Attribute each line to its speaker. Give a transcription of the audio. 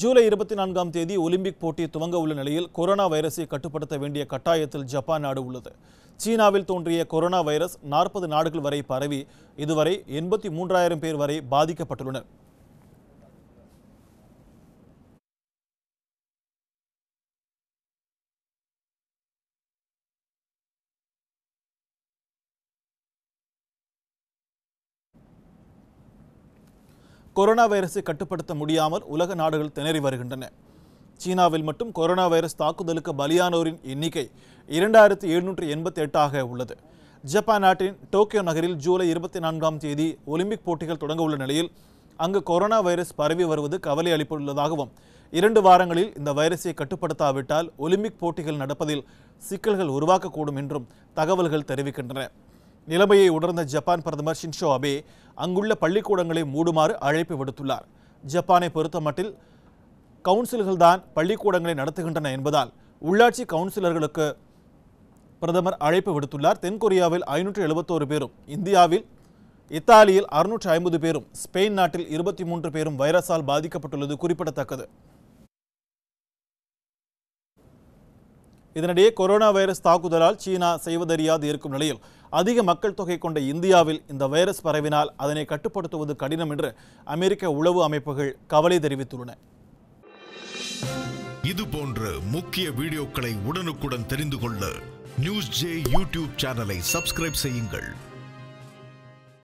Speaker 1: ஜூலை இருபத்தி நான்காம் தேதி ஒலிம்பிக் போட்டி துவங்க உள்ள நிலையில் கொரோனா வைரஸை கட்டுப்படுத்த வேண்டிய கட்டாயத்தில் ஜப்பான் நாடு உள்ளது சீனாவில் தோன்றிய கொரோனா வைரஸ் நாற்பது நாடுகள் வரை பரவி இதுவரை எண்பத்தி மூன்றாயிரம் பேர் வரை பாதிக்கப்பட்டுள்ளனர் கொரோனா வைரஸை கட்டுப்படுத்த முடியாமல் உலக நாடுகள் திணறி வருகின்றன சீனாவில் மட்டும் கொரோனா வைரஸ் தாக்குதலுக்கு பலியானோரின் எண்ணிக்கை இரண்டாயிரத்தி எழுநூற்றி எண்பத்தி எட்டாக உள்ளது ஜப்பான் நாட்டின் டோக்கியோ நகரில் ஜூலை இருபத்தி நான்காம் தேதி ஒலிம்பிக் போட்டிகள் தொடங்க உள்ள நிலையில் அங்கு கொரோனா வைரஸ் பரவி வருவது கவலை அளிப்புள்ளதாகவும் இரண்டு வாரங்களில் இந்த வைரஸை கட்டுப்படுத்தாவிட்டால் ஒலிம்பிக் போட்டிகள் நடப்பதில் சிக்கல்கள் உருவாக்கக்கூடும் என்றும் தகவல்கள் தெரிவிக்கின்றன நிலைமையை உணர்ந்த ஜப்பான் பிரதமர் ஷின்ஷோ அபே அங்குள்ள பள்ளிக்கூடங்களை மூடுமாறு அழைப்பு விடுத்துள்ளார் ஜப்பானை பொறுத்தமட்டில் கவுன்சில்கள் தான் பள்ளிக்கூடங்களை நடத்துகின்றன என்பதால் உள்ளாட்சி கவுன்சிலர்களுக்கு பிரதமர் அழைப்பு விடுத்துள்ளார் தென்கொரியாவில் ஐநூற்று எழுபத்தோரு பேரும் இந்தியாவில் இத்தாலியில் அறுநூற்று ஐம்பது பேரும் ஸ்பெயின் நாட்டில் இருபத்தி மூன்று பேரும் வைரஸால் பாதிக்கப்பட்டுள்ளது குறிப்பிடத்தக்கது இதனிடையே கொரோனா வைரஸ் தாக்குதலால் சீனா செய்வதறியாது இருக்கும் நிலையில் அதிக மக்கள் தொகை கொண்ட இந்தியாவில் இந்த வைரஸ் பரவினால் அதனை கட்டுப்படுத்துவது கடினம் என்று அமெரிக்க உளவு அமைப்புகள் கவலை தெரிவித்துள்ளன
Speaker 2: இது போன்ற முக்கிய வீடியோக்களை உடனுக்குடன் தெரிந்து கொள்ள நியூஸ் ஜே யூடியூப் சேனலை சப்ஸ்கிரைப் செய்யுங்கள்